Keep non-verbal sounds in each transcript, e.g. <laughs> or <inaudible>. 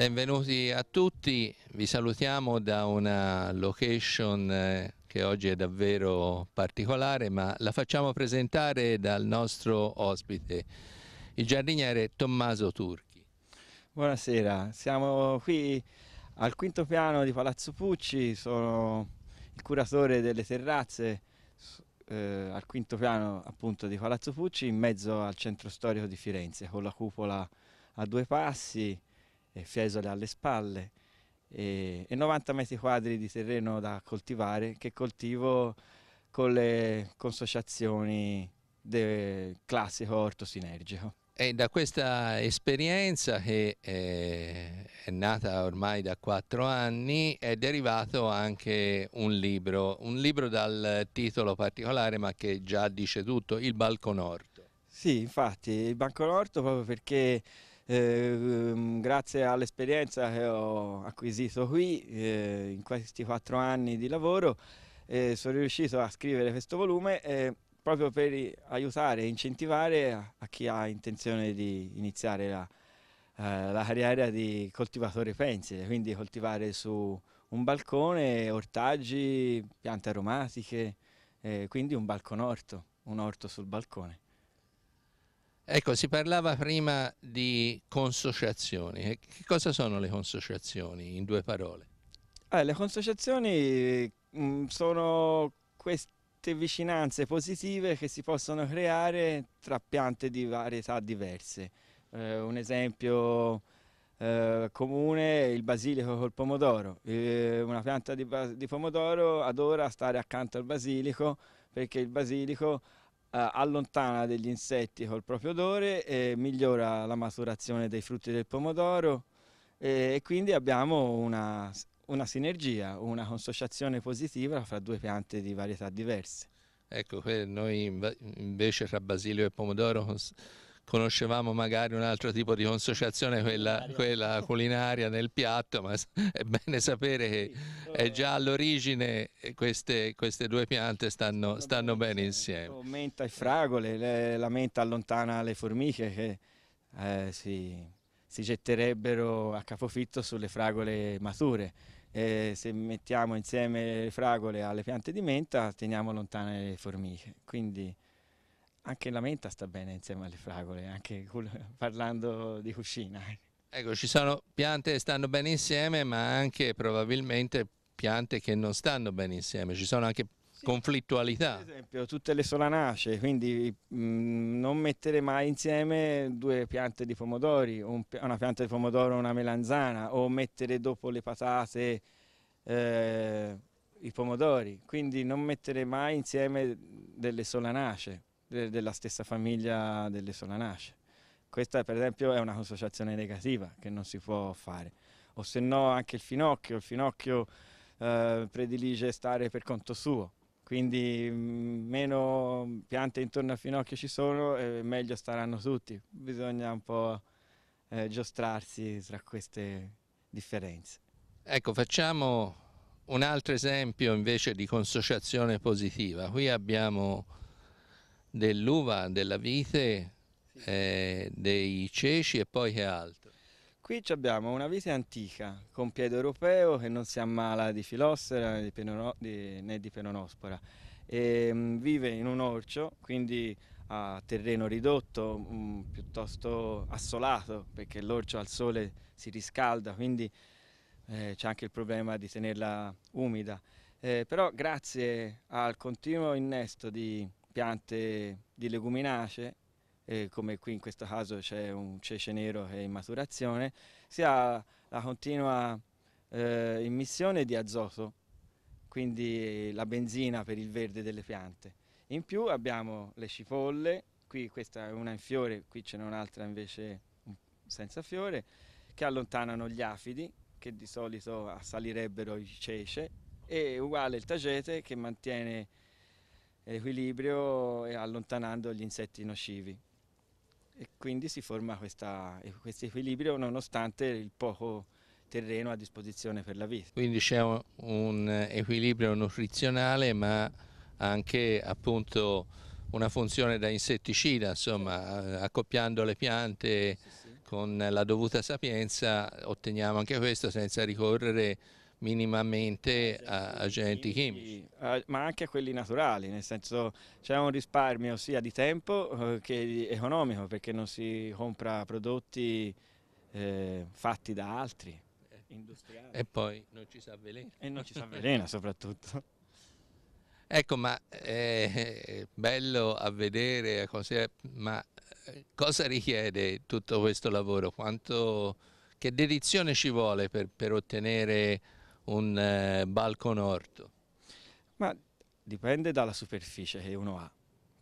Benvenuti a tutti, vi salutiamo da una location eh, che oggi è davvero particolare ma la facciamo presentare dal nostro ospite, il giardiniere Tommaso Turchi. Buonasera, siamo qui al quinto piano di Palazzo Pucci, sono il curatore delle terrazze eh, al quinto piano appunto di Palazzo Pucci in mezzo al centro storico di Firenze con la cupola a due passi Fiesole alle spalle e, e 90 metri quadri di terreno da coltivare che coltivo con le consociazioni del classico orto sinergico. E da questa esperienza che eh, è nata ormai da quattro anni è derivato anche un libro, un libro dal titolo particolare ma che già dice tutto, Il Balcon Orto. Sì, infatti, il Balcon Orto proprio perché eh, grazie all'esperienza che ho acquisito qui eh, in questi quattro anni di lavoro eh, sono riuscito a scrivere questo volume eh, proprio per aiutare e incentivare a, a, chi ha intenzione di iniziare la, eh, la carriera di coltivatore pensile, quindi coltivare su un balcone ortaggi, piante aromatiche, eh, quindi un balconorto, un orto sul balcone. Ecco, si parlava prima di consociazioni. Che cosa sono le consociazioni, in due parole? Eh, le consociazioni mm, sono queste vicinanze positive che si possono creare tra piante di varietà diverse. Eh, un esempio eh, comune è il basilico col pomodoro. Eh, una pianta di, di pomodoro adora stare accanto al basilico perché il basilico eh, allontana degli insetti col proprio odore, migliora la maturazione dei frutti del pomodoro e quindi abbiamo una, una sinergia, una consociazione positiva fra due piante di varietà diverse. Ecco, noi invece tra basilio e pomodoro conoscevamo magari un altro tipo di consociazione, quella, quella culinaria nel piatto, ma è bene sapere che è già all'origine queste, queste, due piante stanno, stanno bene insieme. Menta e fragole, la menta allontana le formiche che eh, si, si getterebbero a capofitto sulle fragole mature. E se mettiamo insieme le fragole alle piante di menta teniamo lontane le formiche. Quindi anche la menta sta bene insieme alle fragole, anche parlando di cucina. Ecco, ci sono piante che stanno bene insieme, ma anche probabilmente piante che non stanno bene insieme, ci sono anche sì, conflittualità. Per esempio, tutte le solanacee, quindi mh, mm, non mettere mai insieme due piante di pomodori, un, una pianta di pomodoro e una melanzana, o mettere dopo le patate eh, i pomodori, quindi non mettere mai insieme delle solanacee de della stessa famiglia delle Solanacee. Questa per esempio è una consociazione negativa che non si può fare. O se no anche il finocchio, il finocchio eh, predilige stare per conto suo, quindi mm, meno piante intorno al finocchio ci sono e meglio staranno tutti. Bisogna un po' eh, giostrarsi tra queste differenze. Ecco, facciamo un altro esempio invece di consociazione positiva. Qui abbiamo dell'uva, della vite, eh, dei ceci e poi che altro? Qui abbiamo una vite antica con piede europeo che non si ammala di filossera né di, penono, penonospora. E, ehm, vive in un orcio, quindi a terreno ridotto, mm, piuttosto assolato, perché l'orcio al sole si riscalda, quindi eh, c'è anche il problema di tenerla umida. Eh, però grazie al continuo innesto di piante di leguminacee, eh, come qui in questo caso c'è un cece nero che è in maturazione, si ha la continua eh, immissione di azoto, quindi la benzina per il verde delle piante. In più abbiamo le cipolle, qui questa è una in fiore, qui ce n'è un'altra invece senza fiore, che allontanano gli afidi, che di solito assalirebbero il cece, e uguale il tagete che mantiene e eh, allontanando gli insetti nocivi. E quindi si forma eh, questo equilibrio nonostante il poco terreno a disposizione per la vita. Quindi c'è un, un equilibrio nutrizionale ma anche appunto una funzione da insetticida, insomma, accoppiando le piante sì, sì. con la dovuta sapienza otteniamo anche questo senza ricorrere minimamente eh, a agenti chimici. Eh, ma anche a quelli naturali, nel senso c'è un risparmio sia di tempo eh, che economico perché non si compra prodotti eh, fatti da altri, industriali. E poi non ci si avvelena. E non ci si avvelena <laughs> soprattutto. Ecco, ma è bello a vedere, ma cosa richiede tutto questo lavoro? Quanto, che dedizione ci vuole per, per ottenere un eh, balcone orto? Ma dipende dalla superficie che uno ha.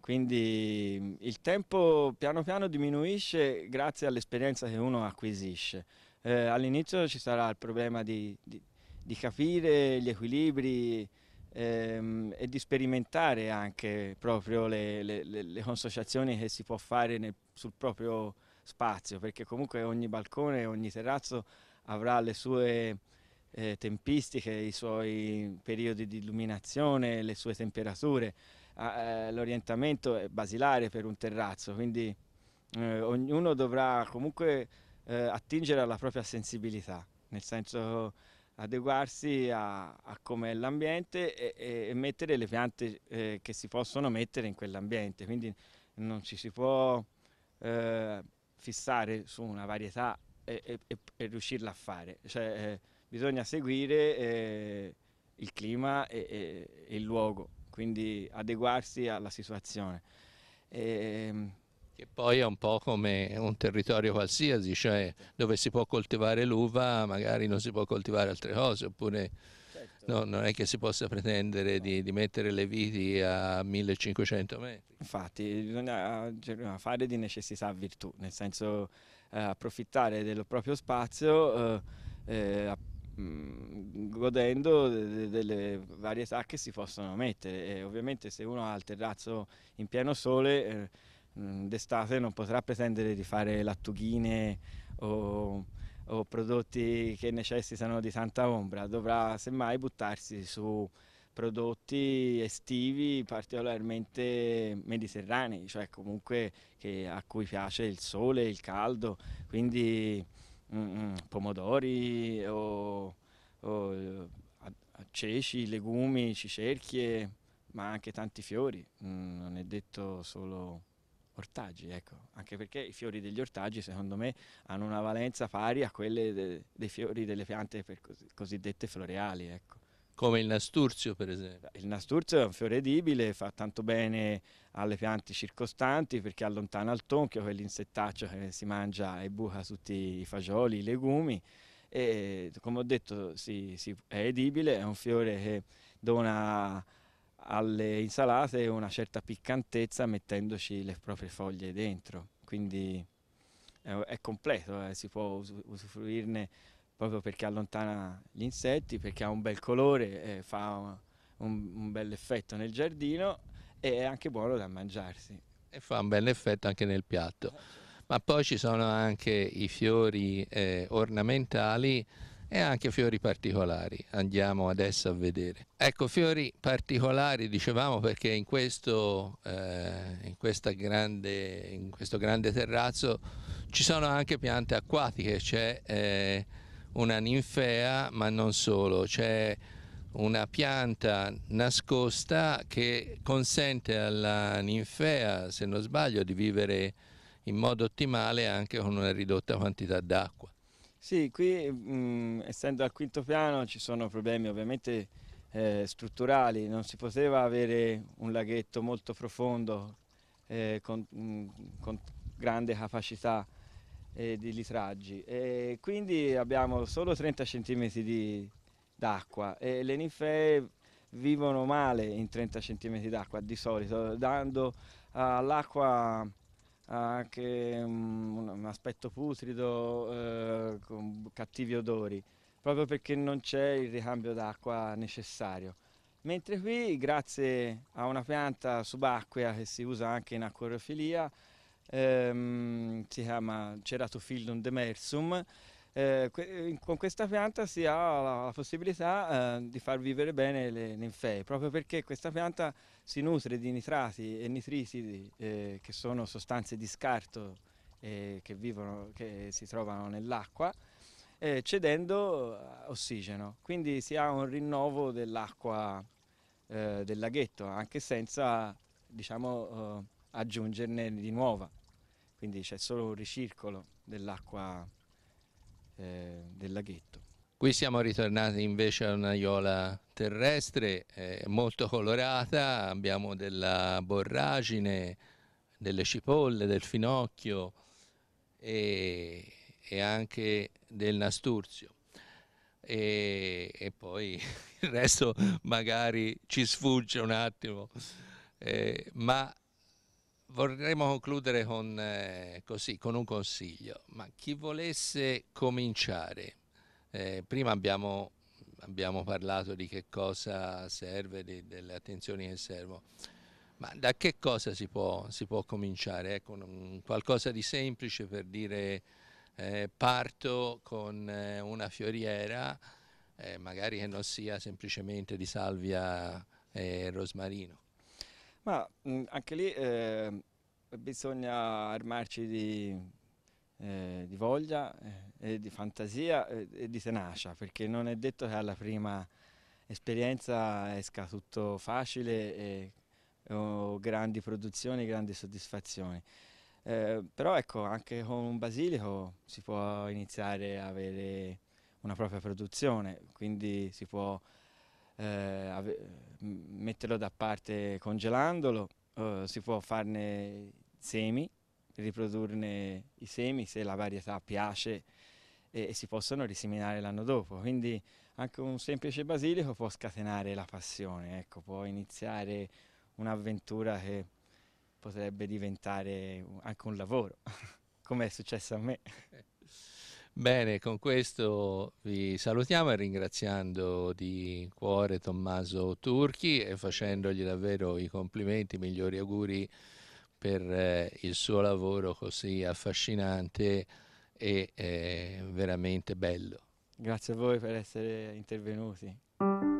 Quindi il tempo piano piano diminuisce grazie all'esperienza che uno acquisisce. Eh, All'inizio ci sarà il problema di, di, di capire gli equilibri ehm, e di sperimentare anche proprio le, le, le consociazioni che si può fare nel, sul proprio spazio, perché comunque ogni balcone, ogni terrazzo avrà le sue eh, tempistiche, i suoi periodi di illuminazione, le sue temperature. Ah, eh, L'orientamento è basilare per un terrazzo, quindi eh, ognuno dovrà comunque eh, attingere alla propria sensibilità, nel senso adeguarsi a, a è l'ambiente e, e, mettere le piante eh, che si possono mettere in quell'ambiente. Quindi non ci si può eh, fissare su una varietà e, e, e riuscirla a fare. Cioè, bisogna seguire eh, il clima e, e, e, il luogo, quindi adeguarsi alla situazione. E, ehm, che poi è un po' come un territorio qualsiasi, cioè dove si può coltivare l'uva magari non si può coltivare altre cose, oppure certo. no, non è che si possa pretendere no. di, di, mettere le viti a 1500 metri. Infatti bisogna cioè, fare di necessità virtù, nel senso eh, approfittare del proprio spazio, eh, eh, Mm, godendo delle varietà che si possono mettere e ovviamente se uno ha il terrazzo in pieno sole eh, mm, d'estate non potrà pretendere di fare lattughine o, o, prodotti che necessitano di tanta ombra dovrà semmai buttarsi su prodotti estivi particolarmente mediterranei cioè comunque che, a cui piace il sole, il caldo quindi Mm, mm, pomodori o, o ceci, legumi, cicerchie, ma anche tanti fiori, mm, non è detto solo ortaggi, ecco, anche perché i fiori degli ortaggi secondo me hanno una valenza pari a quelle de dei fiori delle piante cos cosiddette floreali, ecco come il nasturzio per esempio. Il nasturzio è un fiore edibile, fa tanto bene alle piante circostanti perché allontana il tonchio, quell'insettaccio che si mangia e buca tutti i fagioli, i legumi e come ho detto sì, sì, è edibile, è un fiore che dona alle insalate una certa piccantezza mettendoci le proprie foglie dentro, quindi è, è completo, eh, si può usufruirne proprio perché allontana gli insetti, perché ha un bel colore, eh, fa un, un bel effetto nel giardino e è anche buono da mangiarsi. E fa un bel effetto anche nel piatto. Ma poi ci sono anche i fiori eh, ornamentali e anche fiori particolari. Andiamo adesso a vedere. Ecco, fiori particolari, dicevamo, perché in questo, eh, in grande, in questo grande terrazzo ci sono anche piante acquatiche, c'è cioè, eh, una ninfea, ma non solo, c'è una pianta nascosta che consente alla ninfea, se non sbaglio, di vivere in modo ottimale anche con una ridotta quantità d'acqua. Sì, qui mh, mm, essendo al quinto piano ci sono problemi ovviamente eh, strutturali, non si poteva avere un laghetto molto profondo eh, con, mh, mm, con grande capacità eh, di litraggi. E quindi abbiamo solo 30 cm d'acqua e le ninfee vivono male in 30 cm d'acqua di solito, dando eh, all'acqua anche un aspetto putrido, eh, con cattivi odori, proprio perché non c'è il ricambio d'acqua necessario. Mentre qui, grazie a una pianta subacquea che si usa anche in acquariofilia, ehm, si chiama Ceratophyllum demersum, eh, eh, con questa pianta si ha la, possibilità eh, di far vivere bene le ninfee, proprio perché questa pianta si nutre di nitrati e nitrisidi, eh, che sono sostanze di scarto eh, che, vivono, che si trovano nell'acqua, cedendo ossigeno. Quindi si ha un rinnovo dell'acqua del laghetto, anche senza diciamo, aggiungerne di nuova quindi c'è solo un ricircolo dell'acqua eh, del laghetto. Qui siamo ritornati invece a una un'aiola terrestre eh, molto colorata, abbiamo della borragine, delle cipolle, del finocchio e, e anche del nasturzio. E, e, poi <laughs> il resto magari ci sfugge un attimo, eh, ma vorremmo concludere con, eh, così, con, un consiglio, ma chi volesse cominciare, eh, prima abbiamo, abbiamo, parlato di che cosa serve, di, delle attenzioni che servono, ma da che cosa si può, si può cominciare? Eh, con qualcosa di semplice per dire eh, parto con eh, una fioriera, eh, magari che non sia semplicemente di salvia e rosmarino. Ma mh, mm, anche lì eh, bisogna armarci di, eh, di voglia, eh, di fantasia eh, e di tenacia, perché non è detto che alla prima esperienza esca tutto facile e ho grandi produzioni, grandi soddisfazioni. Eh, però ecco, anche con un basilico si può iniziare a avere una propria produzione, quindi si può eh, metterlo da parte congelandolo, eh, si può farne semi, riprodurne i semi se la varietà piace e, e si possono riseminare l'anno dopo. Quindi anche un semplice basilico può scatenare la passione, ecco, può iniziare un'avventura che potrebbe diventare anche un lavoro, <laughs> come è successo a me. Eh, Bene, con questo vi salutiamo e ringraziando di cuore Tommaso Turchi e facendogli davvero i complimenti, i migliori auguri per eh, il suo lavoro così affascinante e eh, veramente bello. Grazie a voi per essere intervenuti.